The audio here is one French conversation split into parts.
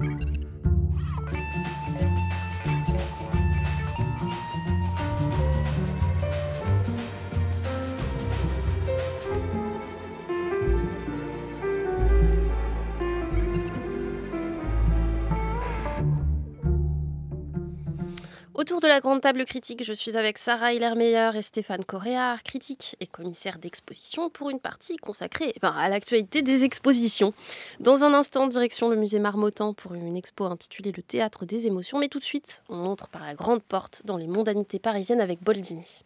Thank you. de la grande table critique, je suis avec Sarah Hillermeyer et Stéphane Coréard, critique et commissaire d'exposition, pour une partie consacrée à l'actualité des expositions. Dans un instant, direction le musée Marmottan pour une expo intitulée Le théâtre des émotions. Mais tout de suite, on entre par la grande porte dans les mondanités parisiennes avec Boldini.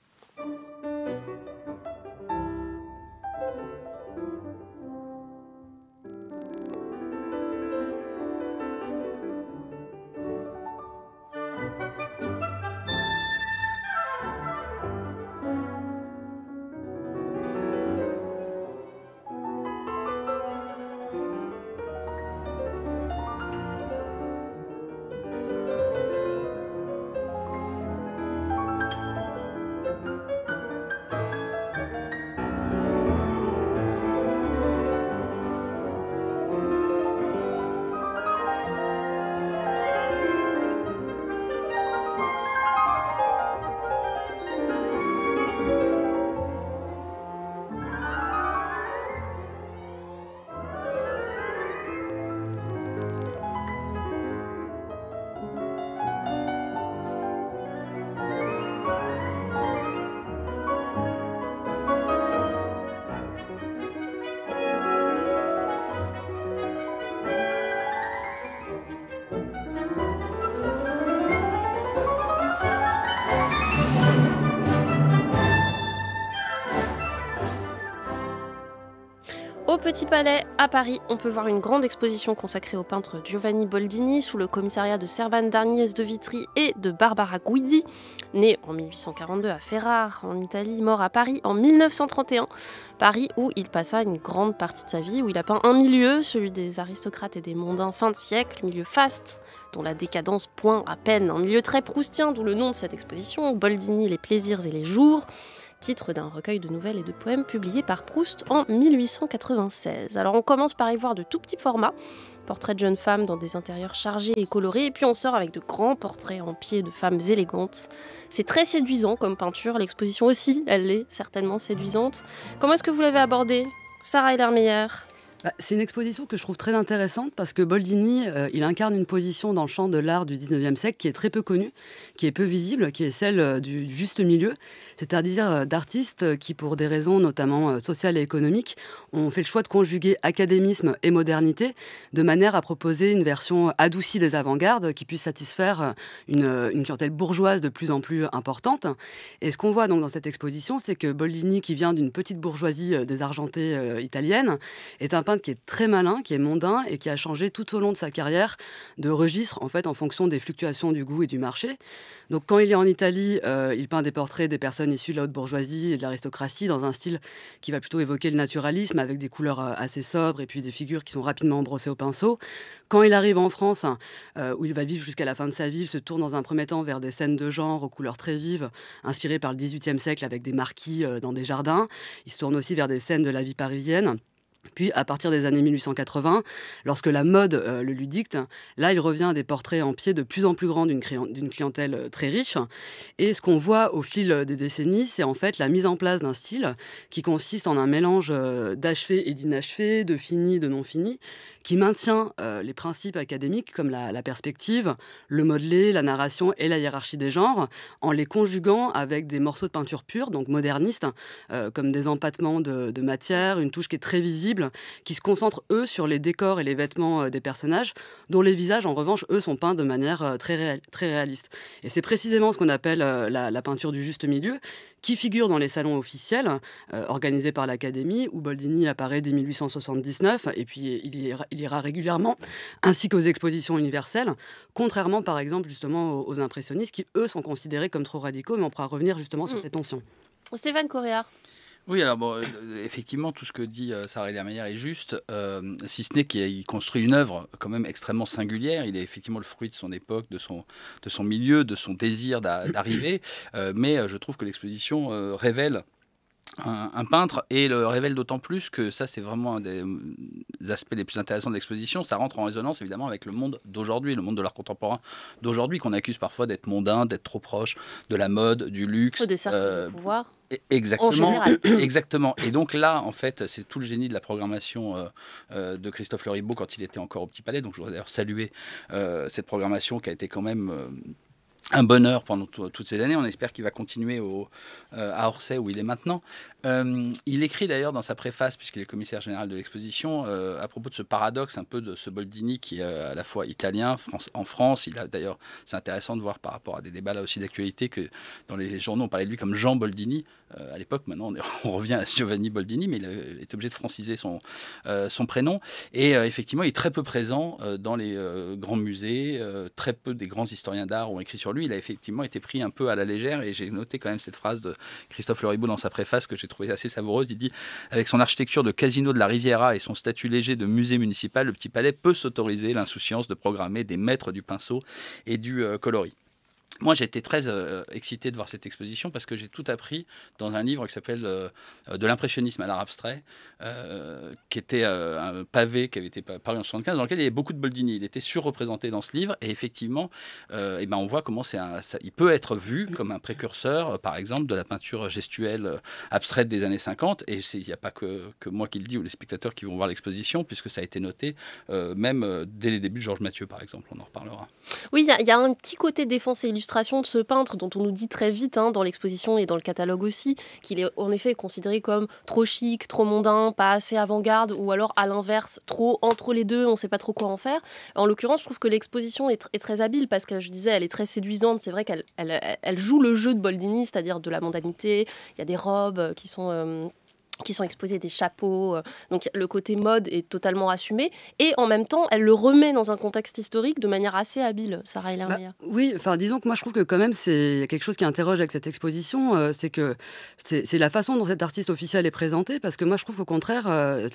Petit Palais, à Paris, on peut voir une grande exposition consacrée au peintre Giovanni Boldini sous le commissariat de Servan d'Arniès de Vitry et de Barbara Guidi, né en 1842 à Ferrare, en Italie, mort à Paris en 1931. Paris où il passa une grande partie de sa vie, où il a peint un milieu, celui des aristocrates et des mondains fin de siècle, milieu faste, dont la décadence point à peine, un milieu très proustien, d'où le nom de cette exposition, Boldini, les plaisirs et les jours titre d'un recueil de nouvelles et de poèmes publié par Proust en 1896. Alors on commence par y voir de tout petits formats, portraits de jeunes femmes dans des intérieurs chargés et colorés, et puis on sort avec de grands portraits en pied de femmes élégantes. C'est très séduisant comme peinture, l'exposition aussi, elle est certainement séduisante. Comment est-ce que vous l'avez abordée, Sarah Hellermeyer bah, c'est une exposition que je trouve très intéressante parce que Boldini, euh, il incarne une position dans le champ de l'art du 19e siècle qui est très peu connue, qui est peu visible, qui est celle euh, du juste milieu c'est-à-dire euh, d'artistes qui, pour des raisons notamment euh, sociales et économiques, ont fait le choix de conjuguer académisme et modernité de manière à proposer une version adoucie des avant-gardes qui puisse satisfaire euh, une, clientèle bourgeoise de plus en plus importante. Et ce qu'on voit donc dans cette exposition, c'est que Bollini, qui vient d'une petite bourgeoisie désargentée italienne, est un peintre qui est très malin, qui est mondain et qui a changé tout au long de sa carrière de registre en fait en fonction des fluctuations du goût et du marché. Donc quand il est en Italie, il peint des portraits des personnes issu de la haute bourgeoisie et de l'aristocratie dans un style qui va plutôt évoquer le naturalisme avec des couleurs euh, assez sobres et puis des figures qui sont rapidement brossées au pinceau. Quand il arrive en France, hein, euh, où il va vivre jusqu'à la fin de sa vie, il se tourne dans un premier temps vers des scènes de genre aux couleurs très vives, inspirées par le XVIIIe siècle avec des marquis euh, dans des jardins. Il se tourne aussi vers des scènes de la vie parisienne. Puis, à partir des années 1880, lorsque la mode euh, le lui dicte, là, il revient à des portraits en pied de plus en plus grands d'une clientèle euh, très riche. Et ce qu'on voit au fil euh, des décennies, c'est en fait la mise en place d'un style qui consiste en un mélange d'achevé et d'inachevé, de fini, de non fini, qui maintient euh, les principes académiques comme la, perspective, le modelé, la narration et la hiérarchie des genres, en les conjuguant avec des morceaux de peinture pure, donc modernistes, euh, comme des empattements de, matière, une touche qui est très visible, qui se concentre, eux, sur les décors et les vêtements euh, des personnages, dont les visages, en revanche, eux, sont peints de manière très, réaliste. Et c'est précisément ce qu'on appelle la peinture du juste milieu, qui figure dans les salons officiels euh, organisés par l'Académie, où Boldini apparaît dès 1879, et puis il ira, régulièrement, ainsi qu'aux expositions universelles, contrairement par exemple justement aux, impressionnistes qui, eux, sont considérés comme trop radicaux, mais on pourra revenir justement sur mm. ces tensions. Stéphane Coréard. Oui, alors bon, euh, effectivement, tout ce que dit euh, Sarah Lermeyer est juste, euh, si ce n'est qu'il construit une œuvre quand même extrêmement singulière. Il est effectivement le fruit de son époque, de son, de son milieu, de son désir d'arriver. mais je trouve que l'exposition révèle un, peintre et le révèle d'autant plus que ça c'est vraiment un des aspects les plus intéressants de l'exposition ça rentre en résonance évidemment avec le monde d'aujourd'hui le monde de l'art contemporain d'aujourd'hui qu'on accuse parfois d'être mondain d'être trop proche de la mode du luxe des cercles de pouvoir Exactement. Exactement. Et donc là, en fait, c'est tout le génie de la programmation euh, euh, de Christophe Leribaud quand il était encore au Petit Palais. Donc je voudrais d'ailleurs saluer euh, cette programmation qui a été quand même un bonheur pendant toutes ces années. On espère qu'il va continuer au, euh, à Orsay où il est maintenant. Euh, il écrit d'ailleurs dans sa préface, puisqu'il est commissaire général de l'exposition, euh, à propos de ce paradoxe un peu de ce Boldini qui est à la fois italien, en France. Il a d'ailleurs, c'est intéressant de voir par rapport à des débats là aussi d'actualité que dans les journaux on parlait de lui comme Jean Boldini. à l'époque, maintenant on, revient à Giovanni Boldini, mais il est obligé de franciser son, son prénom. Et effectivement, il est très peu présent dans les grands musées. très peu des grands historiens d'art ont écrit sur lui, il a effectivement été pris un peu à la légère. Et j'ai noté quand même cette phrase de Christophe Loribaud dans sa préface que j'ai trouvée assez savoureuse. Il dit Avec son architecture de casino de la Riviera et son statut léger de musée municipal, le Petit Palais peut s'autoriser l'insouciance de programmer des maîtres du pinceau et du euh, coloris moi, été très euh, excité de voir cette exposition parce que j'ai tout appris dans un livre qui s'appelle euh, euh, De l'impressionnisme à l'art abstrait, qui était un pavé qui avait été paru en 75, dans lequel il y avait beaucoup de Boldini. Il était surreprésenté dans ce livre et effectivement, et eh ben, on voit comment un, il peut être vu comme un précurseur, par exemple, de la peinture gestuelle abstraite des années 50. Et il n'y a pas que, que, moi qui le dis ou les spectateurs qui vont voir l'exposition, puisque ça a été noté même dès les débuts de Georges Mathieu, par exemple. On en reparlera. Oui, il y, y, a un petit côté défense et Illustration de ce peintre dont on nous dit très vite hein, dans l'exposition et dans le catalogue aussi qu'il est en effet considéré comme trop chic, trop mondain, pas assez avant-garde ou alors à l'inverse, trop entre les deux, on ne sait pas trop quoi en faire. En l'occurrence, je trouve que l'exposition est, très habile parce que je disais, elle est très séduisante. C'est vrai qu'elle joue le jeu de Boldini, c'est-à-dire de la mondanité. Il y a des robes qui sont... Euh, qui sont exposés des chapeaux. Euh, donc le côté mode est totalement assumé. Et en même temps, elle le remet dans un contexte historique de manière assez habile, Sarah Ellermeyer. Bah, oui, enfin disons que moi je trouve que quand même c'est quelque chose qui interroge avec cette exposition, euh, c'est que c'est la façon dont cet artiste officiel est présenté, parce que moi je trouve qu'au contraire, euh,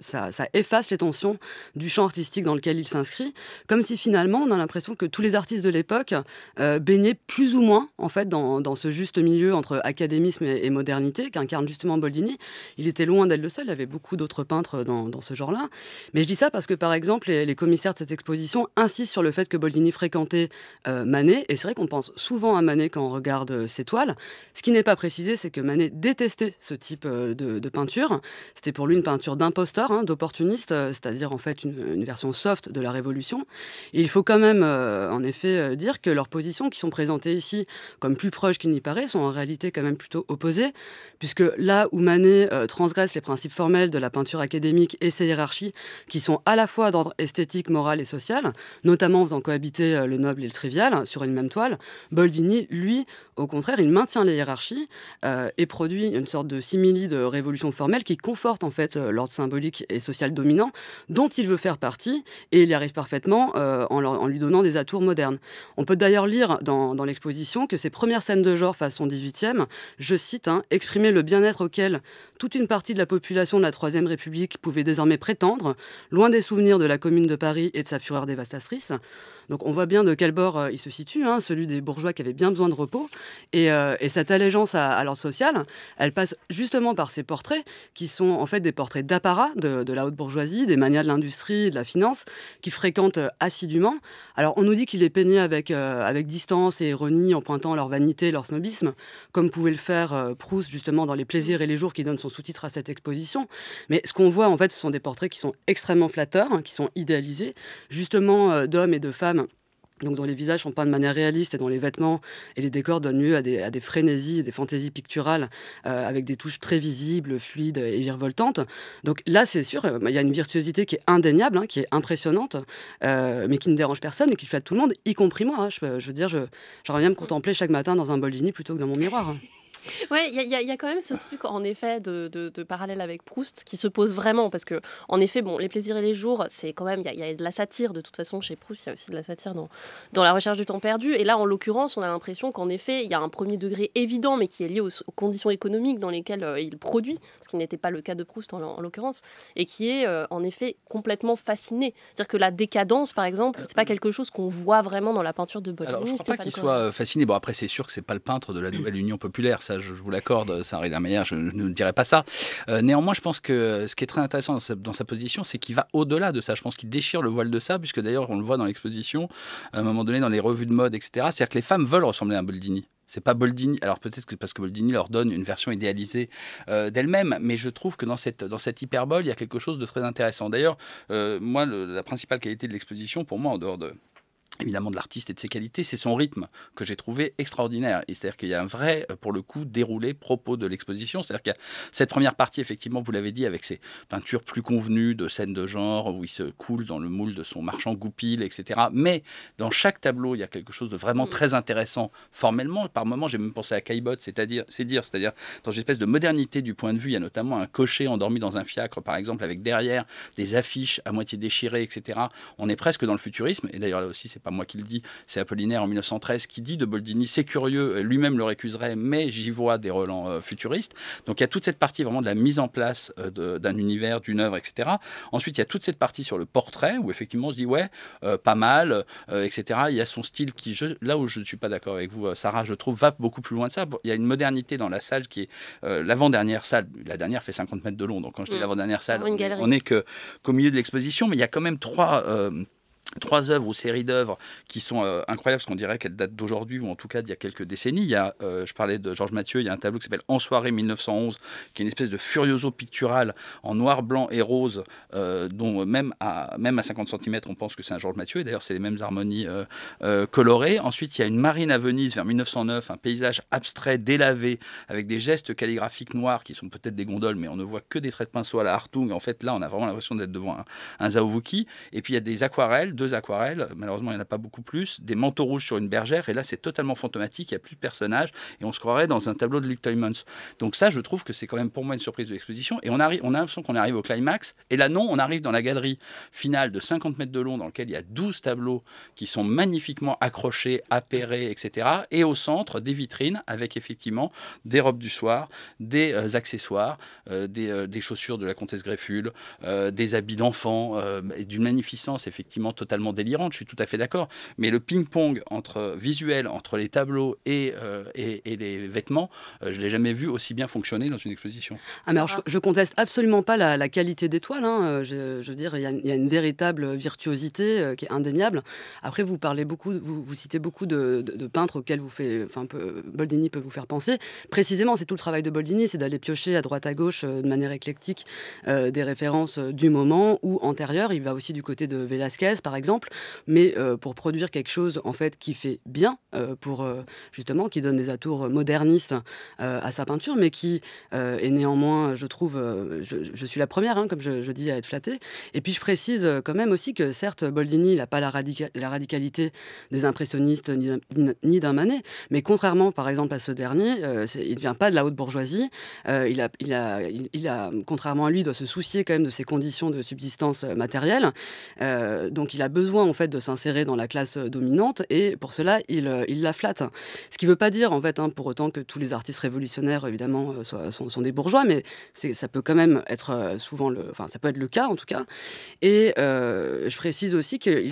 ça, ça, efface les tensions du champ artistique dans lequel il s'inscrit, comme si finalement on a l'impression que tous les artistes de l'époque baignaient plus ou moins en fait dans, dans, ce juste milieu entre académisme et, et modernité qu'incarne justement Boldini il était loin d'être le seul, il y avait beaucoup d'autres peintres dans, ce genre-là. Mais je dis ça parce que, par exemple, les, commissaires de cette exposition insistent sur le fait que Boldini fréquentait euh, Manet, et c'est vrai qu'on pense souvent à Manet quand on regarde euh, ses toiles. Ce qui n'est pas précisé, c'est que Manet détestait ce type euh, de, peinture. C'était pour lui une peinture d'imposteur, hein, d'opportuniste, c'est-à-dire en fait une, version soft de la Révolution. il faut quand même, en effet, dire que leurs positions qui sont présentées ici comme plus proches qu'il n'y paraît sont en réalité quand même plutôt opposées, puisque là où Manet euh, transgresse les principes formels de la peinture académique et ses hiérarchies, qui sont à la fois d'ordre esthétique, moral et social, notamment en faisant cohabiter euh, le noble et le trivial hein, sur une même toile, Boldini, lui, au contraire, il maintient les hiérarchies euh, et produit une sorte de simili de révolution formelle qui conforte en fait l'ordre symbolique et social dominant dont il veut faire partie, et il y arrive parfaitement en, lui donnant des atours modernes. On peut d'ailleurs lire dans, l'exposition que ses premières scènes de genre façon 18e, je cite, hein, exprimer le bien-être auquel toute une partie de la population de la Troisième République pouvait désormais prétendre, loin des souvenirs de la Commune de Paris et de sa fureur dévastatrice, donc on voit bien de quel bord euh, il se situe, hein, celui des bourgeois qui avaient bien besoin de repos. Et, euh, cette allégeance à, l'ordre social, elle passe justement par ces portraits qui sont en fait des portraits d'apparat de, la haute bourgeoisie, des manias de l'industrie, de la finance, qui fréquentent euh, assidûment. Alors on nous dit qu'il est peigné avec, avec distance et ironie en pointant leur vanité, leur snobisme, comme pouvait le faire Proust justement dans Les plaisirs et les jours qui donne son sous-titre à cette exposition. Mais ce qu'on voit en fait, ce sont des portraits qui sont extrêmement flatteurs, hein, qui sont idéalisés, justement d'hommes et de femmes donc dans les visages sont peints de manière réaliste et dans les vêtements et les décors donnent lieu à des, frénésies, des fantaisies picturales euh, avec des touches très visibles, fluides et virevoltantes. Donc là, c'est sûr, euh, il y a une virtuosité qui est indéniable, hein, qui est impressionnante, euh, mais qui ne dérange personne et qui fait tout le monde, y compris moi. Hein. Je, veux dire, j'aurais bien me contempler chaque matin dans un d'ini plutôt que dans mon miroir. Hein. Ouais, il y, a quand même ce truc, en effet, de, de, parallèle avec Proust qui se pose vraiment. Parce que, en effet, bon, Les plaisirs et les jours, c'est quand même, il y, a de la satire. De toute façon, chez Proust, il y a aussi de la satire dans, dans La recherche du temps perdu. Et là, en l'occurrence, on a l'impression qu'en effet, il y a un premier degré évident, mais qui est lié aux, conditions économiques dans lesquelles euh, il produit, ce qui n'était pas le cas de Proust en, l'occurrence, et qui est euh, en effet complètement fasciné. C'est-à-dire que la décadence, par exemple, c'est pas euh, quelque chose qu'on voit vraiment dans la peinture de Bocquet. Alors, je crois pas qu'il soit fasciné. Bon, après, c'est sûr que c'est pas le peintre de la Nouvelle Union populaire. Ça, je, vous l'accorde, ça arrive meilleur je, ne dirais pas ça. Euh, néanmoins, je pense que ce qui est très intéressant dans sa, position, c'est qu'il va au-delà de ça. Je pense qu'il déchire le voile de ça, puisque d'ailleurs, on le voit dans l'exposition, à un moment donné, dans les revues de mode, etc. C'est-à-dire que les femmes veulent ressembler à un Boldini. C'est pas Boldini, alors peut-être que parce que Boldini leur donne une version idéalisée euh, d'elle-même, mais je trouve que dans cette, dans hyperbole, il y a quelque chose de très intéressant. D'ailleurs, euh, moi, la principale qualité de l'exposition, pour moi, en dehors de, évidemment de l'artiste et de ses qualités, c'est son rythme que j'ai trouvé extraordinaire. C'est-à-dire qu'il y a un vrai, euh, pour le coup, déroulé propos de l'exposition. C'est-à-dire qu'il y a cette première partie, effectivement, vous l'avez dit, avec ses peintures plus convenues de scènes de genre, où il se coule dans le moule de son marchand goupil, etc. Mais dans chaque tableau, il y a quelque chose de vraiment mm. très intéressant formellement. Par moments, j'ai même pensé à Caillebotte, c'est-à-dire, c'est dire, c'est-à-dire dans une espèce de modernité du point de vue. Il y a notamment un cocher endormi dans un fiacre, par exemple, avec derrière des affiches à moitié déchirées, etc. On est presque dans le futurisme. Et d'ailleurs, là aussi, c'est pas moi qui le dis, c'est Apollinaire en 1913 qui dit de Boldini, c'est curieux, euh, lui-même le récuserait, mais j'y vois des relents euh, futuristes. Donc il y a toute cette partie vraiment de la mise en place euh, d'un univers, d'une œuvre, etc. Ensuite, il y a toute cette partie sur le portrait où effectivement je dis ouais, pas mal, etc. Il y a son style qui, là où je ne suis pas d'accord avec vous, Sarah, je trouve, va beaucoup plus loin de ça. Il y a une modernité dans la salle qui est l'avant-dernière salle. La dernière fait 50 mètres de long, donc quand je dis la' mm. l'avant-dernière salle, on n'est qu'au milieu de l'exposition, mais il y a quand même trois trois œuvres ou séries d'œuvres qui sont euh, incroyables, parce qu'on dirait qu'elles datent d'aujourd'hui, ou en tout cas d'il y a quelques décennies. Il y a, euh, je parlais de Georges Mathieu, il y a un tableau qui s'appelle En soirée 1911, qui est une espèce de furioso pictural en noir, blanc et rose, euh, dont même à, même à 50 cm, on pense que c'est un Georges Mathieu, et d'ailleurs c'est les mêmes harmonies colorées. Ensuite, il y a une marine à Venise vers 1909, un paysage abstrait, délavé, avec des gestes calligraphiques noirs qui sont peut-être des gondoles, mais on ne voit que des traits de pinceau à la Hartung. En fait, là, on a vraiment l'impression d'être devant un, un Et puis, il y a des aquarelles aquarelles, deux aquarelles, malheureusement il n'y en a pas beaucoup plus, des manteaux rouges sur une bergère, et là c'est totalement fantomatique, il n'y a plus de personnages, et on se croirait dans un tableau de Luc Toymans. Donc ça, je trouve que c'est quand même pour moi une surprise de l'exposition, et on, arrive, on a l'impression qu'on arrive au climax, et là non, on arrive dans la galerie finale de 50 mètres de long, dans laquelle il y a 12 tableaux qui sont magnifiquement accrochés, appairés, etc., et au centre, des vitrines avec effectivement des robes du soir, des euh, accessoires, euh, des, euh, des, chaussures de la comtesse Greffule, des habits d'enfant, et d'une magnificence effectivement totale totalement délirante, je suis tout à fait d'accord, mais le ping-pong entre euh, visuel, entre les tableaux et, euh, et, les vêtements, euh, je ne l'ai jamais vu aussi bien fonctionner dans une exposition. Ah, mais alors, je, ah. je conteste absolument pas la, qualité des toiles, hein, je, veux dire, il y, a une véritable virtuosité qui est indéniable. Après, vous parlez beaucoup, vous, citez beaucoup de, peintres auxquels vous fait, enfin, peu, Boldini peut vous faire penser. Précisément, c'est tout le travail de Boldini, c'est d'aller piocher à droite à gauche de manière éclectique des références du moment ou antérieures. Il va aussi du côté de Velázquez, par exemple, mais euh, pour produire quelque chose en fait qui fait bien, euh, pour euh, justement qui donne des atours modernistes à sa peinture, mais qui est néanmoins, je trouve, je, suis la première, hein, comme je, dis, à être flattée. Et puis je précise quand même aussi que certes, Boldini, il n'a pas la, radicalité des impressionnistes ni d'un Manet, mais contrairement par exemple à ce dernier, il ne vient pas de la haute bourgeoisie. il, a, il, a, il, a, contrairement à lui, doit se soucier quand même de ses conditions de subsistance matérielle. donc il a a besoin en fait de s'insérer dans la classe euh, dominante et pour cela il, euh, la flatte. Ce qui ne veut pas dire en fait hein, pour autant que tous les artistes révolutionnaires évidemment euh, soient, sont, des bourgeois, mais ça peut quand même être souvent le, enfin ça peut être le cas en tout cas. Et je précise aussi que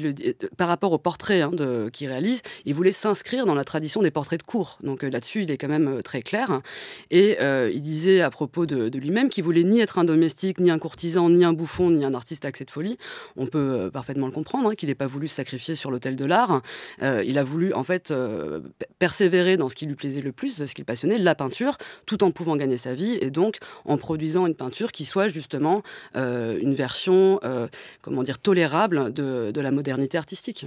par rapport au portrait hein, qu'il réalise, il voulait s'inscrire dans la tradition des portraits de cour. Donc là-dessus il est quand même très clair. Et il disait à propos de, de lui-même qu'il voulait ni être un domestique, ni un courtisan, ni un bouffon, ni un artiste axé de folie. On peut parfaitement le comprendre. Hein, Qu'il n'ait pas voulu se sacrifier sur l'autel de l'art. Euh, il a voulu en fait euh, persévérer dans ce qui lui plaisait le plus, ce qui le passionnait, la peinture, tout en pouvant gagner sa vie et donc en produisant une peinture qui soit justement euh, une version, comment dire, tolérable de la modernité artistique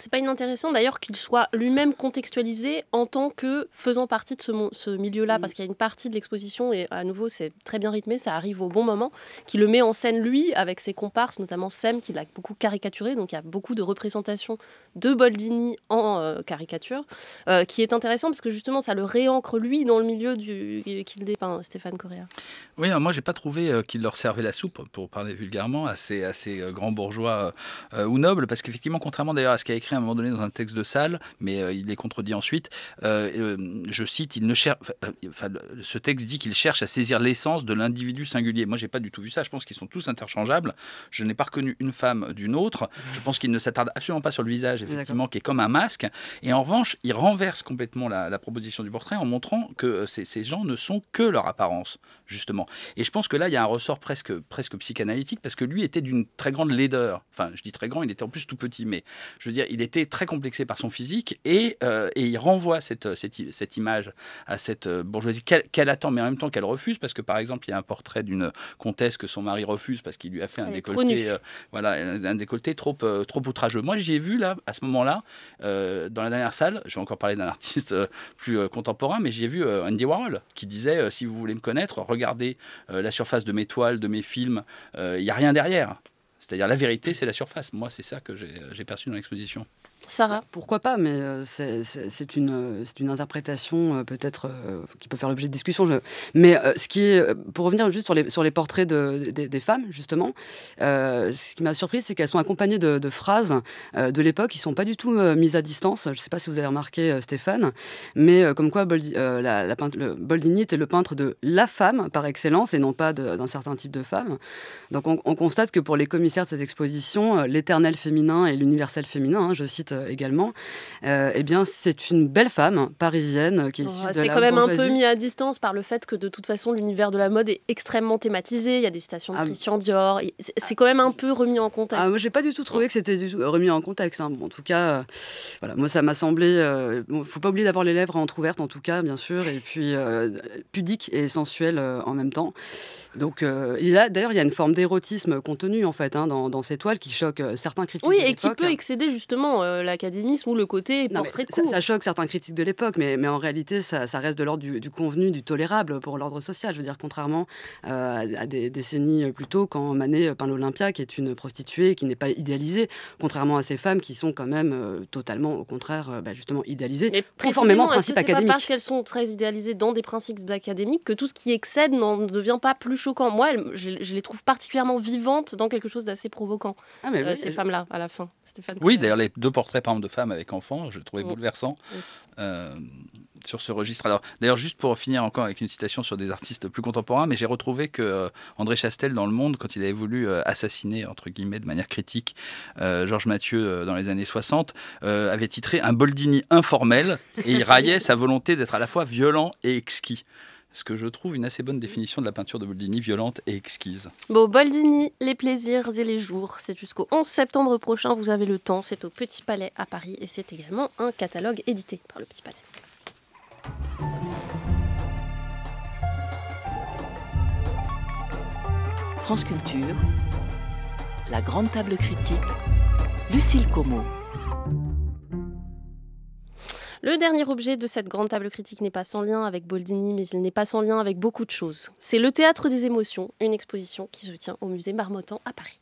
c'est pas inintéressant d'ailleurs qu'il soit lui-même contextualisé en tant que faisant partie de ce, ce milieu-là, mm. parce qu'il y a une partie de l'exposition, et à nouveau c'est très bien rythmé, ça arrive au bon moment, qui le met en scène lui avec ses comparses, notamment Sem, qui l'a beaucoup caricaturé, donc il y a beaucoup de représentations de Boldini en euh, caricature, euh, qui est intéressant parce que justement ça le réancre lui dans le milieu du, qu'il dépeint, Stéphane Correa. Oui, moi j'ai pas trouvé euh, qu'il leur servait la soupe, pour parler vulgairement, à ces, à ces grands bourgeois ou nobles, parce qu'effectivement, contrairement d'ailleurs à ce qu'a écrit à un moment donné dans un texte de salle, mais euh, il est contredit ensuite. Euh, euh, je cite, il ne cherche, ce texte dit qu'il cherche à saisir l'essence de l'individu singulier. Moi, j'ai pas du tout vu ça. Je pense qu'ils sont tous interchangeables. Je n'ai pas reconnu une femme d'une autre. Je pense qu'il ne s'attarde absolument pas sur le visage, effectivement, qui est comme un masque. Et en revanche, il renverse complètement la, proposition du portrait en montrant que ces, ces, gens ne sont que leur apparence, justement. Et je pense que là, il y a un ressort presque, presque psychanalytique parce que lui était d'une très grande laideur. Enfin, je dis très grand, il était en plus tout petit, mais je veux dire, il il était très complexé par son physique et, euh, et il renvoie cette, euh, cette, cette, image à cette euh, bourgeoisie qu'elle attend, mais en même temps qu'elle refuse, parce que par exemple, il y a un portrait d'une comtesse que son mari refuse parce qu'il lui a fait un décolleté, voilà, un décolleté trop, trop outrageux. Moi, j'ai vu là, à ce moment-là, dans la dernière salle, je vais encore parler d'un artiste plus contemporain, mais j'ai vu Andy Warhol qui disait si vous voulez me connaître, regardez la surface de mes toiles, de mes films, il n'y a rien derrière. C'est-à-dire la vérité, c'est la surface. Moi, c'est ça que j'ai euh, perçu dans l'exposition. Sarah bah, Pourquoi pas, mais euh, c'est une, euh, une interprétation euh, peut-être qui peut faire l'objet de discussion. Mais ce qui est, pour revenir juste sur les, sur les portraits de, des, femmes, justement, ce qui m'a surpris, c'est qu'elles sont accompagnées de, phrases de l'époque qui ne sont pas du tout mises à distance. Je ne sais pas si vous avez remarqué, Stéphane, mais comme quoi la, Boldini était le peintre de la femme par excellence et non pas d'un certain type de femme. Donc on, constate que pour les commissaires de cette exposition, l'éternel féminin et l'universel féminin, hein, je cite euh, également, euh, eh bien, c'est une belle femme hein, parisienne qui est issue la C'est quand même un peu mis à distance par le fait que de toute façon, l'univers de la mode est extrêmement thématisé. Il y a des citations de ah Christian Dior. C'est quand même un peu remis en contexte. Ah, moi, j'ai pas du tout trouvé que c'était du euh, remis en contexte. Hein. en tout cas, voilà, moi, ça m'a semblé. Il faut pas oublier d'avoir les lèvres entrouvertes, en tout cas, bien sûr, et puis pudique et sensuelle en même temps. Donc, d'ailleurs, il y a une forme d'érotisme contenu en fait hein, dans, ces toiles qui choque certains critiques. Oui, et qui peut excéder justement euh, l'académisme ou le côté ça, choque certains critiques de l'époque, mais, mais en réalité, ça, reste de l'ordre du, convenu, du tolérable pour l'ordre social. Je veux dire, contrairement euh, à des décennies plus tôt, quand Manet peint l'Olympia, qui est une prostituée, qui n'est pas idéalisée, contrairement à ces femmes qui sont quand même euh, totalement, au contraire, bah, justement idéalisées, mais conformément académique. parce qu'elles sont très idéalisées dans des principes académiques que tout ce qui excède n'en devient pas plus choquant. Moi, je, les trouve particulièrement vivantes dans quelque chose d'assez provocant ah, ces femmes-là, à la fin. Stéphane oui, d'ailleurs, les deux par exemple, de femmes avec enfants, je le trouvais mm. bouleversant euh, sur ce registre. Alors, d'ailleurs, juste pour finir encore avec une citation sur des artistes plus contemporains, mais j'ai retrouvé que euh, André Chastel, dans Le Monde, quand il avait voulu euh, assassiner, entre guillemets, de manière critique, Georges Mathieu dans les années 60, avait titré Un Boldini informel et il raillait sa volonté d'être à la fois violent et exquis ce que je trouve une assez bonne mm. définition de la peinture de Boldini, violente et exquise. Bon, Boldini, les plaisirs et les jours, c'est jusqu'au 11 septembre prochain, vous avez le temps, c'est au Petit Palais à Paris et c'est également un catalogue édité par le Petit Palais. France Culture, la grande table critique, Lucille Como. Le dernier objet de cette grande table critique n'est pas sans lien avec Boldini, mais il n'est pas sans lien avec beaucoup de choses. C'est le théâtre des émotions, une exposition qui se tient au musée Marmottan à Paris.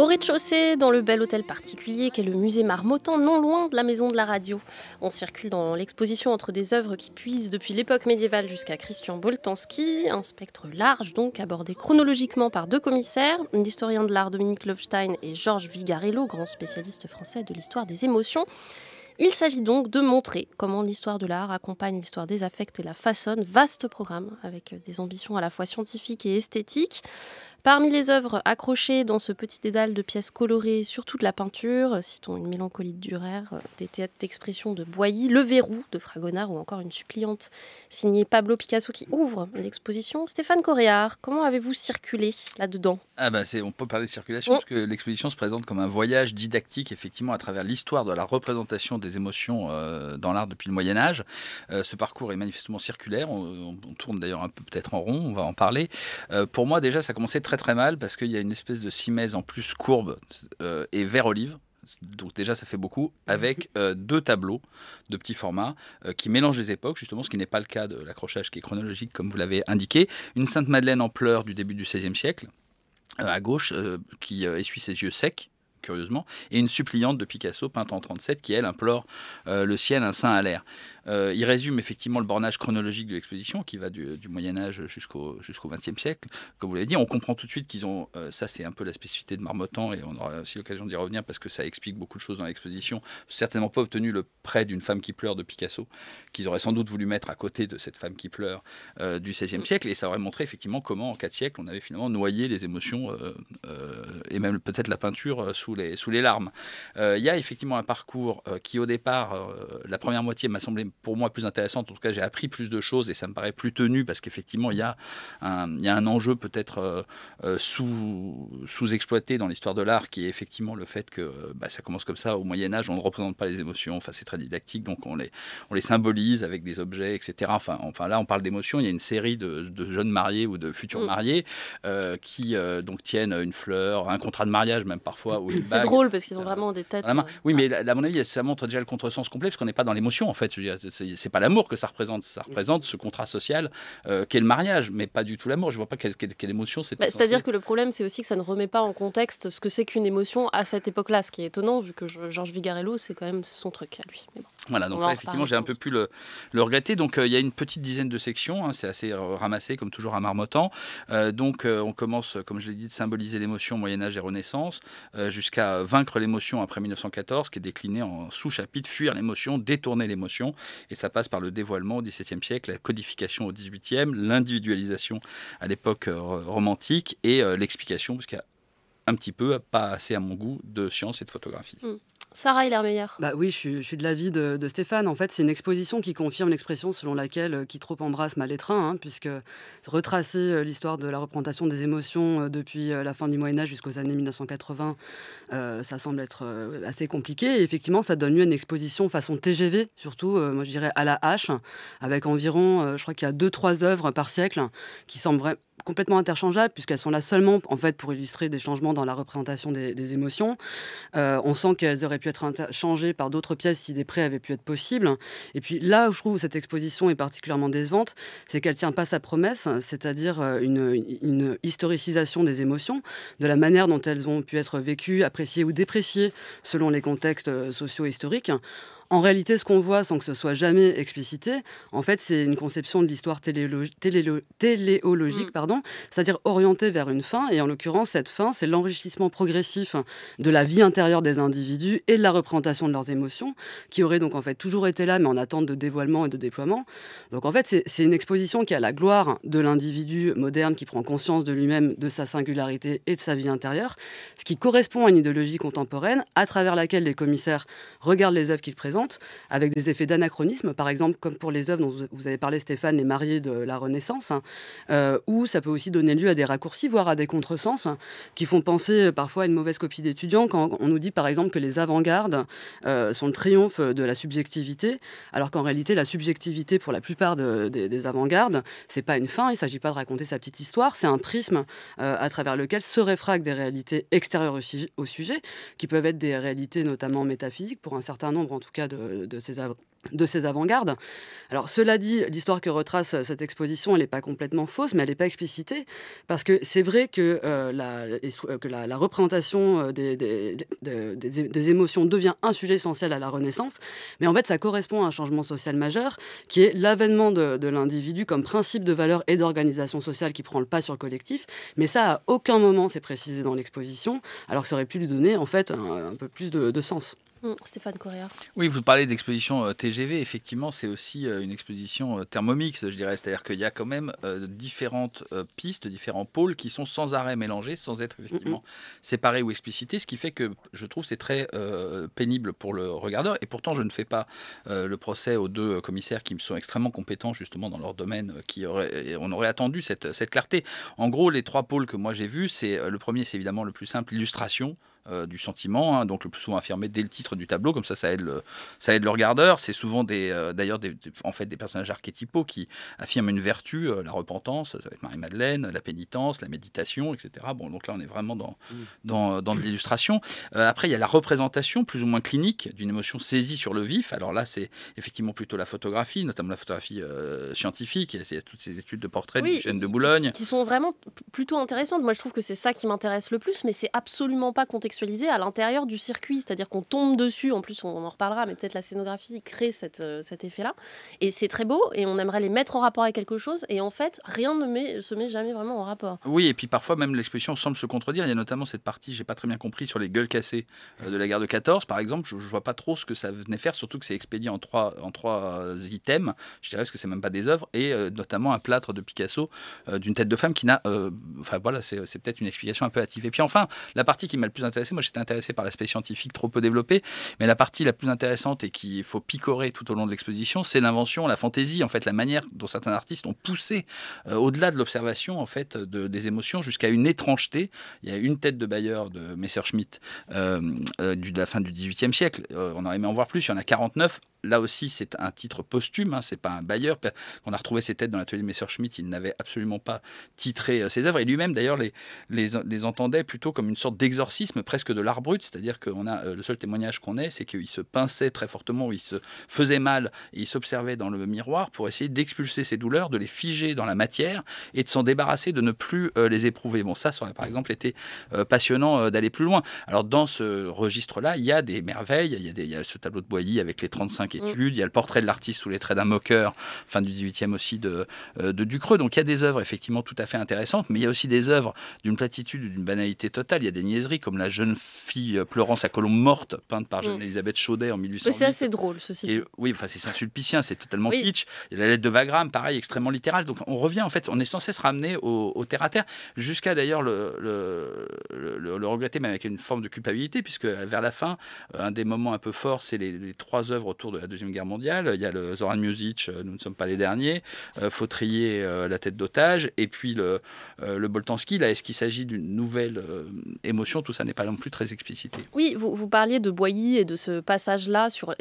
Au rez-de-chaussée, dans le bel hôtel particulier qu'est le musée Marmottan, non loin de la maison de la radio, on circule dans l'exposition entre des œuvres qui puisent depuis l'époque médiévale jusqu'à Christian Boltanski, un spectre large donc abordé chronologiquement par deux commissaires, l'historien de l'art Dominique Lobstein et Georges Vigarello, grand spécialiste français de l'histoire des émotions. Il s'agit donc de montrer comment l'histoire de l'art accompagne l'histoire des affects et la façonne. Vaste programme avec des ambitions à la fois scientifiques et esthétiques. Parmi les œuvres accrochées dans ce petit dédale de pièces colorées, surtout de la peinture, citons une mélancolie de Durer, euh, des théâtres d'expression de Boilly, Le Verrou de Fragonard ou encore une suppliante signée Pablo Picasso qui ouvre l'exposition. Stéphane Coréard, comment avez-vous circulé là-dedans ah bah On peut parler de circulation mm. parce que l'exposition se présente comme un voyage didactique effectivement à travers l'histoire de la représentation des émotions euh, dans l'art depuis le Moyen-Âge. Euh, ce parcours est manifestement circulaire, on, tourne d'ailleurs un peu peut-être en rond, on va en parler. pour moi déjà ça commençait très très mal parce qu'il y a une espèce de simèse en plus courbe euh, et vert olive. Donc déjà ça fait beaucoup avec euh, deux tableaux de petit format euh, qui mélangent les époques justement ce qui n'est pas le cas de l'accrochage qui est chronologique comme vous l'avez indiqué une Sainte Madeleine en pleurs du début du XVIe siècle à gauche qui essuie ses yeux secs curieusement et une suppliante de Picasso peinte en 37 qui elle implore le ciel un saint à l'air euh, il résume effectivement le bornage chronologique de l'exposition qui va du, Moyen Âge jusqu'au XXe siècle. Comme vous l'avez dit, on comprend tout de suite qu'ils ont, euh, ça c'est un peu la spécificité de Marmottan et on aura aussi l'occasion d'y revenir parce que ça explique beaucoup de choses dans l'exposition. Certainement pas obtenu le prêt d'une femme qui pleure de Picasso, qu'ils auraient sans doute voulu mettre à côté de cette femme qui pleure euh, du XVIe siècle et ça aurait montré effectivement comment en 4 siècles on avait finalement noyé les émotions et même peut-être la peinture sous les, sous les larmes. Il y a effectivement un parcours qui au départ, la première moitié m'a semblé pour moi plus intéressante. En tout cas, j'ai appris plus de choses et ça me paraît plus tenu parce qu'effectivement, il y, a un, il y a un enjeu peut-être euh, euh, sous, sous-exploité dans l'histoire de l'art qui est effectivement le fait que euh, bah, ça commence comme ça au Moyen-Âge, on ne représente pas les émotions, enfin, c'est très didactique, donc on les, on les symbolise avec des objets, etc. Enfin, enfin là, on parle d'émotions. Il y a une série de, jeunes mariés ou de futurs mm. mariés qui donc tiennent une fleur, un contrat de mariage même parfois. C'est drôle parce qu'ils ont vraiment des têtes. Oui, mais à mon avis, ça montre déjà le contresens complet parce qu'on n'est pas dans l'émotion en fait. je c'est pas l'amour que ça représente, ça représente ce contrat social euh, qu'est le mariage, mais pas du tout l'amour. Je vois pas quelle, émotion c'est. Bah, c'est-à-dire que le problème, c'est aussi que ça ne remet pas en contexte ce que c'est qu'une émotion à cette époque-là, ce qui est étonnant vu que Georges Vigarello, c'est quand même son truc à lui. Voilà, donc ça, effectivement, j'ai un peu pu le, regretter. Donc euh, il y a une petite dizaine de sections, hein, c'est assez euh, ramassé comme toujours à marmottant. Euh, donc on commence, comme je l'ai dit, de symboliser l'émotion Moyen Âge et Renaissance, jusqu'à vaincre l'émotion après 1914, qui est déclinée en sous-chapitre, fuir l'émotion, détourner l'émotion. Et ça passe par le dévoilement au XVIIe siècle, la codification au XVIIIe, l'individualisation à l'époque euh, romantique et euh, l'explication, parce qu'il y a un petit peu, pas assez à mon goût, de science et de photographie. Mm. Sarah il l'air meilleur. Bah oui, je suis, de l'avis de, Stéphane. En fait, c'est une exposition qui confirme l'expression selon laquelle euh, qui trop embrasse mal étreint, hein, puisque retracer euh, l'histoire de la représentation des émotions euh, depuis la fin du Moyen Âge jusqu'aux années 1980, ça semble être assez compliqué. Et effectivement, ça donne lieu à une exposition façon TGV, surtout, moi je dirais à la hache, avec environ, je crois qu'il y a deux trois œuvres par siècle qui semblent complètement interchangeables puisqu'elles sont là seulement en fait pour illustrer des changements dans la représentation des, émotions. Euh, on sent qu'elles auraient pu être changées par d'autres pièces si des prêts avaient pu être possibles. Et puis là où je trouve cette exposition est particulièrement décevante, c'est qu'elle tient pas sa promesse, c'est-à-dire euh, une, historicisation des émotions, de la manière dont elles ont pu être vécues, appréciées ou dépréciées selon les contextes euh, sociaux historiques en réalité, ce qu'on voit, sans que ce soit jamais explicité, en fait, c'est une conception de l'histoire téléologique, mm. pardon, c'est-à-dire orientée vers une fin. Et en l'occurrence, cette fin, c'est l'enrichissement progressif de la vie intérieure des individus et de la représentation de leurs émotions, qui aurait donc en fait toujours été là, mais en attente de dévoilement et de déploiement. Donc en fait, c'est une exposition qui a la gloire de l'individu moderne qui prend conscience de lui-même, de sa singularité et de sa vie intérieure, ce qui correspond à une idéologie contemporaine à travers laquelle les commissaires regardent les œuvres qu'ils présentent avec des effets d'anachronisme, par exemple, comme pour les œuvres dont vous avez parlé, Stéphane, les mariés de la Renaissance, hein, euh, où ça peut aussi donner lieu à des raccourcis, voire à des contresens, hein, qui font penser euh, parfois à une mauvaise copie d'étudiants, quand on nous dit, par exemple, que les avant-gardes euh, sont le triomphe de la subjectivité, alors qu'en réalité, la subjectivité, pour la plupart des, avant-gardes, c'est pas une fin, il s'agit pas de raconter sa petite histoire, c'est un prisme à travers lequel se réfractent des réalités extérieures au sujet, qui peuvent être des réalités notamment métaphysiques, pour un certain nombre en tout cas de, de ces avant-gardes. Alors cela dit, l'histoire que retrace euh, cette exposition, elle n'est pas complètement fausse, mais elle n'est pas explicitée, parce que c'est vrai que, euh, euh, la, représentation des, émotions devient un sujet essentiel à la Renaissance, mais en fait ça correspond à un changement social majeur, qui est l'avènement de, l'individu comme principe de valeur et d'organisation sociale qui prend le pas sur le collectif, mais ça à aucun moment c'est précisé dans l'exposition, alors que ça aurait pu lui donner en fait un, peu plus de sens. Mm, Stéphane Correa. Oui, vous parlez d'exposition euh, TGV. Effectivement, c'est aussi euh, une exposition euh, thermomix, je dirais. C'est-à-dire qu'il y a quand même différentes pistes, différents pôles qui sont sans arrêt mélangés, sans être mm, effectivement mm. séparés ou explicités. Ce qui fait que je trouve c'est très pénible pour le regardeur. Et pourtant, je ne fais pas le procès aux deux commissaires qui me sont extrêmement compétents justement dans leur domaine. Qui auraient, on aurait attendu cette, clarté. En gros, les trois pôles que moi j'ai vus, c'est le premier, c'est évidemment le plus simple, l'illustration. Euh, du sentiment, hein, donc le plus souvent affirmé dès le titre du tableau, comme ça ça aide le, ça aide le regardeur. C'est souvent euh, d'ailleurs en fait des personnages archétypaux qui affirment une vertu, euh, la repentance, ça va être Marie-Madeleine, la pénitence, la méditation, etc. Bon, donc là on est vraiment dans, mm. dans, dans, de l'illustration. après il y a la représentation plus ou moins clinique d'une émotion saisie sur le vif. Alors là c'est effectivement plutôt la photographie, notamment la photographie scientifique, il y a toutes ces études de portraits oui, de de Boulogne. Qui sont vraiment plutôt intéressantes. Moi je trouve que c'est ça qui m'intéresse le plus, mais c'est absolument pas compté à l'intérieur du circuit, c'est-à-dire qu'on tombe dessus, en plus on en reparlera, mais peut-être la scénographie crée cette, euh, cet effet-là. Et c'est très beau, et on aimerait les mettre en rapport avec quelque chose, et en fait rien ne met, se met jamais vraiment en rapport. Oui, et puis parfois même l'exposition semble se contredire, il y a notamment cette partie, j'ai pas très bien compris, sur les gueules cassées euh, de la guerre de 14, par exemple, je, vois pas trop ce que ça venait faire, surtout que c'est expédié en trois, en trois euh, items, je dirais parce que c'est même pas des œuvres, et notamment un plâtre de Picasso d'une tête de femme qui n'a... Enfin voilà, c'est peut-être une explication un peu hâtive. Et puis enfin, la partie qui m'a le plus moi, j'étais intéressé par l'aspect scientifique trop peu développé, mais la partie la plus intéressante et qu'il faut picorer tout au long de l'exposition, c'est l'invention, la fantaisie, en fait, la manière dont certains artistes ont poussé euh, au-delà de l'observation, en fait, des émotions jusqu'à une étrangeté. Il y a une tête de Bayer de Messerschmitt euh, euh de la fin du XVIIIe siècle. Euh, on aurait aimé en voir plus. Il y en a 49 là aussi, c'est un titre posthume, hein, c'est pas un bailleur. On a retrouvé ses têtes dans l'atelier de Messerschmitt, il n'avait absolument pas titré euh, ses œuvres. Et lui-même, d'ailleurs, les, entendait plutôt comme une sorte d'exorcisme presque de l'art brut, c'est-à-dire qu'on a euh, le seul témoignage qu'on ait, c'est qu'il se pinçait très fortement, il se faisait mal, et il s'observait dans le miroir pour essayer d'expulser ses douleurs, de les figer dans la matière et de s'en débarrasser, de ne plus euh, les éprouver. Bon, ça, ça aurait par exemple été passionnant d'aller plus loin. Alors, dans ce registre-là, il y a des merveilles, il y a, ce tableau de Boilly avec les 35 Mmh. études, Il y a le portrait de l'artiste sous les traits d'un moqueur, fin du 18e aussi, de, euh, de Ducreux. Donc il y a des œuvres effectivement tout à fait intéressantes, mais il y a aussi des œuvres d'une platitude d'une banalité totale. Il y a des niaiseries comme La jeune fille euh, pleurant sa colombe morte, peinte par mmh. jeanne Elisabeth Chaudet en 1800. C'est assez drôle, ceci. Et, oui, enfin, c'est Saint-Sulpicien, c'est totalement kitsch. Il y a la lettre de Wagram, pareil, extrêmement littérale. Donc on revient, en fait, on est censé se ramener au, terre à terre, jusqu'à d'ailleurs le, le, regretter, mais avec une forme de culpabilité, puisque vers la fin, euh, un des moments un peu forts, c'est les, les trois œuvres autour de la Deuxième Guerre mondiale. Il y a le Zoran Music, euh, nous ne sommes pas les derniers. Euh, Fautrier, euh, la tête d'otage. Et puis le, le Boltanski, là, est-ce qu'il s'agit d'une nouvelle émotion Tout ça n'est pas non plus très explicité. Oui, vous, vous parliez de Boilly et de ce passage-là, sur,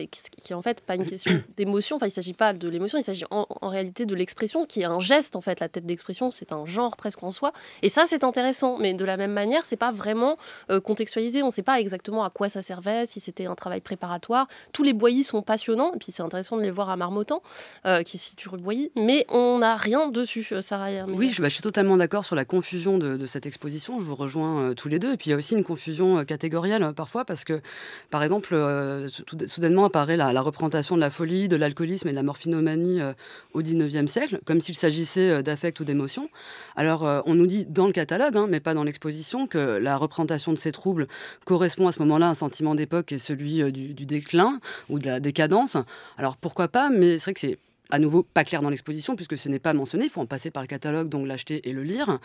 qui en fait pas une question d'émotion. Enfin, il ne s'agit pas de l'émotion, il s'agit en, réalité de l'expression, qui est un geste, en fait. La tête d'expression, c'est un genre presque en soi. Et ça, c'est intéressant. Mais de la même manière, c'est pas vraiment contextualisé. On ne sait pas exactement à quoi ça servait, si c'était un travail préparatoire. Tous les Boyi sont pas et puis c'est intéressant de les voir à Marmottan, euh, qui situe Mais on n'a rien dessus, euh, Sarah Hermé. Oui, bah, je, suis totalement d'accord sur la confusion de, cette exposition. Je vous rejoins euh, tous les deux. Et puis il y a aussi une confusion catégorielle hein, parfois, parce que, par exemple, soudainement apparaît la, la, représentation de la folie, de l'alcoolisme et de la morphinomanie au 19e siècle, comme s'il s'agissait d'affects ou d'émotions, Alors on nous dit dans le catalogue, hein, mais pas dans l'exposition, que la représentation de ces troubles correspond à ce moment-là à un sentiment d'époque et celui du déclin ou de la décadence alors pourquoi pas, mais c'est vrai que c'est à nouveau pas clair dans l'exposition puisque ce n'est pas mentionné. Il faut en passer par le catalogue, donc l'acheter et le lire.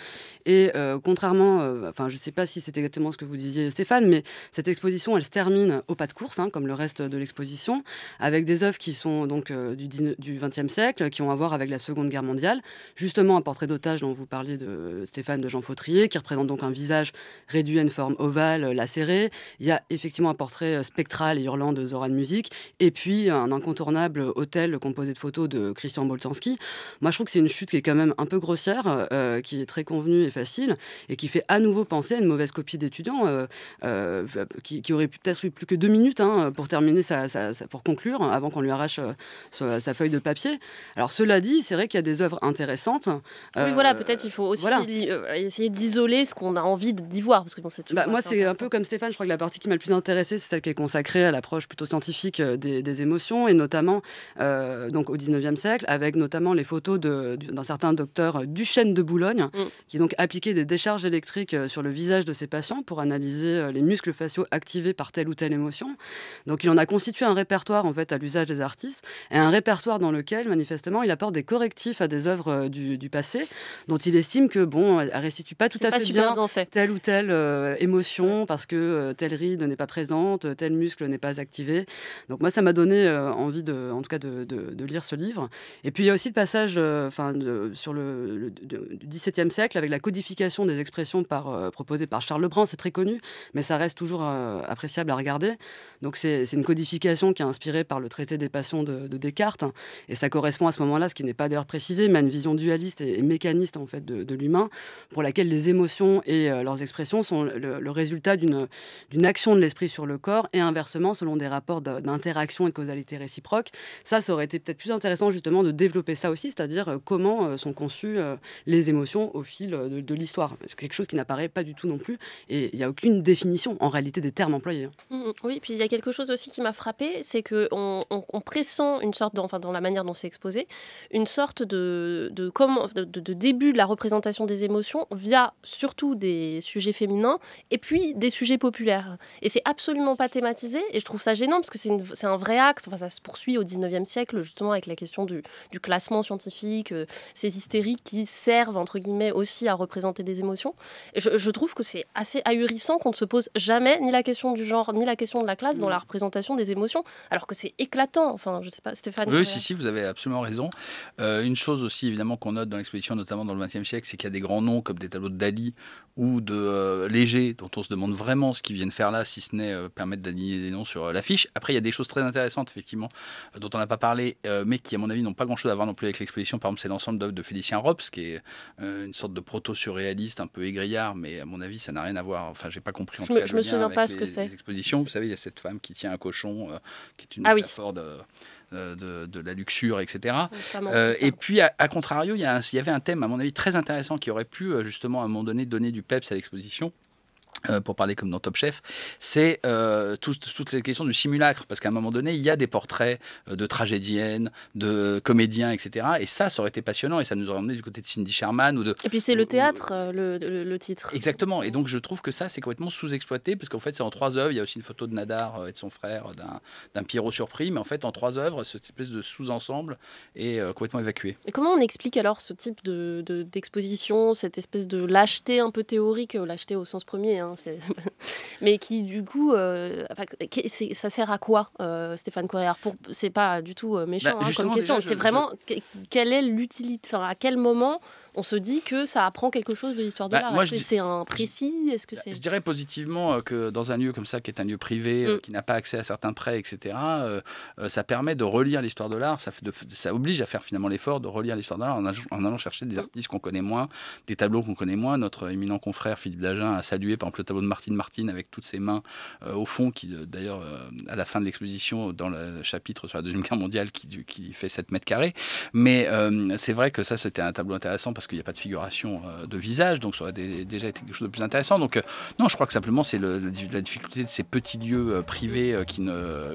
Et euh, contrairement, euh, enfin je ne sais pas si c'est exactement ce que vous disiez Stéphane, mais cette exposition elle se termine au pas de course, hein, comme le reste de l'exposition, avec des œuvres qui sont donc euh, du, du e siècle, qui ont à voir avec la Seconde Guerre mondiale. Justement un portrait d'otage dont vous parliez de Stéphane de Jean Fautrier, qui représente donc un visage réduit à une forme ovale, lacérée. Il y a effectivement un portrait spectral et hurlant de Zoran Music, et puis un incontournable hôtel composé de photos de Christian Boltanski. Moi, je trouve que c'est une chute qui est quand même un peu grossière, euh, qui est très convenue et facile, et qui fait à nouveau penser à une mauvaise copie d'étudiants euh, euh, qui, aurait peut-être eu plus que deux minutes hein, pour terminer sa, pour conclure avant qu'on lui arrache sa, feuille de papier. Alors cela dit, c'est vrai qu'il y a des œuvres intéressantes. oui, voilà, peut-être il faut aussi essayer d'isoler ce qu'on a envie d'y voir, parce que bah, moi c'est un peu comme Stéphane. Je crois que la partie qui m'a le plus intéressée, c'est celle qui est consacrée à l'approche plutôt scientifique des, émotions et notamment donc au 19 siècle, avec notamment les photos d'un certain docteur Duchesne de Boulogne, mm. qui donc appliquait des décharges électriques euh, sur le visage de ses patients pour analyser euh, les muscles faciaux activés par telle ou telle émotion. Donc il en a constitué un répertoire en fait à l'usage des artistes, et un répertoire dans lequel manifestement il apporte des correctifs à des œuvres euh, du, passé, dont il estime que bon, elle restitue pas tout à fait bien fait. telle ou telle émotion parce que telle ride n'est pas présente, tel muscle n'est pas activé. Donc moi ça m'a donné envie de, en tout cas de lire ce livre. Et puis il y a aussi le passage euh, enfin, sur le, du XVIIe siècle avec la codification des expressions par, euh, proposée par Charles Lebrun, c'est très connu, mais ça reste toujours euh, appréciable à regarder. Donc c'est une codification qui est inspirée par le traité des passions de, Descartes, et ça correspond à ce moment-là, ce qui n'est pas d'ailleurs précisé, mais à une vision dualiste et, mécaniste en fait de, l'humain, pour laquelle les émotions et leurs expressions sont le, le résultat d'une action de l'esprit sur le corps, et inversement selon des rapports d'interaction et de causalité réciproque. Ça, ça aurait été peut-être plus intéressant justement de développer ça aussi, c'est-à-dire euh, comment euh, sont conçues euh, les émotions au fil de, l'histoire. C'est quelque chose qui n'apparaît pas du tout non plus, et il n'y a aucune définition en réalité des termes employés. Hein. Mmh, mmh. oui, puis il y a quelque chose aussi qui m'a frappé, c'est qu'on on, pressent une sorte, enfin dans la manière dont c'est exposé, une sorte de, de début de la représentation des émotions via surtout des sujets féminins et puis des sujets populaires. Et c'est absolument pas thématisé, et je trouve ça gênant parce que c'est un vrai axe, enfin ça se poursuit au 19e siècle justement avec la question du, classement scientifique, euh, ces hystériques qui servent, entre guillemets, aussi à représenter des émotions. Je, je trouve que c'est assez ahurissant qu'on ne se pose jamais ni la question du genre, ni la question de la classe dans la mm. représentation des émotions, alors que c'est éclatant. Enfin, je sais pas, Stéphane. Oui, euh, si, si, vous avez absolument raison. Euh, une chose aussi, évidemment, qu'on note dans l'exposition, notamment dans le XXe siècle, c'est qu'il y a des grands noms comme des tableaux de Dali ou de Léger, dont on se demande vraiment ce qu'ils viennent faire là, si ce n'est permettre d'aligner des noms sur l'affiche. Après, il y a des choses très intéressantes, effectivement, dont on n'a pas parlé, mais qui à mon avis, n'ont pas grand-chose à voir non plus avec l'exposition. Par exemple, c'est l'ensemble d'œuvres de Félicien Rops, qui est euh, une sorte de proto-surréaliste, un peu égrillard, mais à mon avis, ça n'a rien à voir. Enfin, j'ai pas compris. En je tout me, cas, je me souviens pas ce que c'est. l'exposition vous savez, il y a cette femme qui tient un cochon, euh, qui est une sorte ah euh, de. De, la luxure, etc. et puis, à, contrario, il y, y, avait un thème, à mon avis, très intéressant qui aurait pu, justement, à un moment donné, donner du peps à l'exposition. Euh, pour parler comme dans Top Chef, c'est euh, toutes ces questions du simulacre, parce qu'à un moment donné, il y a des portraits euh, de tragédiennes, de comédiens, etc. Et ça, ça aurait été passionnant, et ça nous aurait emmené du côté de Cindy Sherman ou de... Et puis c'est le théâtre, le, titre. Exactement, et donc je trouve que ça, c'est complètement sous-exploité, parce qu'en fait, c'est en trois œuvres, il y a aussi une photo de Nadar et de son frère, d'un Pierrot surpris, mais en fait, en trois œuvres, cette espèce de sous-ensemble est complètement évacué. Et comment on explique alors ce type d'exposition, de, d'exposition, cette espèce de lâcheté un peu théorique, lâcheté au sens premier hein, Hein, mais qui du coup, euh, ça sert à quoi, euh, Stéphane Courriard Pour, c'est pas du tout euh, méchant bah, hein, comme question. C'est vraiment quelle est l'utilité, enfin, à quel moment on se dit que ça apprend quelque chose de l'histoire de bah, l'art. c'est un précis que bah, Je dirais positivement euh, que dans un lieu comme ça, qui est un lieu privé, euh, mm. qui n'a pas accès à certains prêts, etc., euh, ça permet de relire l'histoire de l'art. Ça, oblige à faire finalement l'effort de relire l'histoire de l'art en, allant chercher des mm. artistes qu'on connaît moins, des tableaux qu'on connaît moins. Notre éminent confrère Philippe Dagin a salué par exemple le tableau de Martine Martine avec toutes ses mains au fond, qui d'ailleurs à la fin de l'exposition dans le chapitre sur la deuxième guerre mondiale qui, qui fait 7 mètres carrés. Mais c'est vrai que ça c'était un tableau intéressant parce qu'il n'y a pas de figuration euh, de visage, donc ça aurait déjà été quelque chose de plus intéressant. Donc euh, non, je crois que simplement c'est la difficulté de ces petits lieux euh, privés qui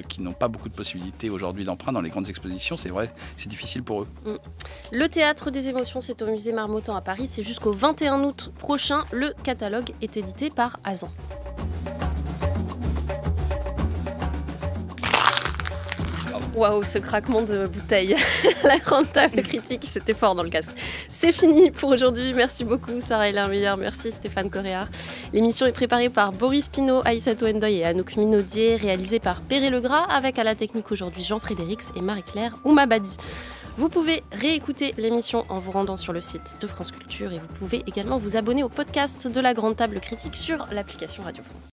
qui n'ont pas beaucoup de possibilités aujourd'hui d'emprunt dans les grandes expositions. C'est vrai, c'est difficile pour eux. Mm. Le théâtre des émotions, c'est au musée Marmottan à Paris. C'est jusqu'au 21 août prochain. Le catalogue est édité par Azan. Waouh, ce craquement de bouteille. la grande table critique, c'était fort dans le casque. C'est fini pour aujourd'hui. Merci beaucoup, Sarah Amir, Merci, Stéphane Coréard. L'émission est préparée par Boris Pinault, Aïssa Endoy et Anouk Minaudier, réalisée par Perret Legras, avec à la technique aujourd'hui Jean-Frédéric et Marie-Claire Oumabadi. Vous pouvez réécouter l'émission en vous rendant sur le site de France Culture et vous pouvez également vous abonner au podcast de la Grande Table Critique sur l'application Radio France.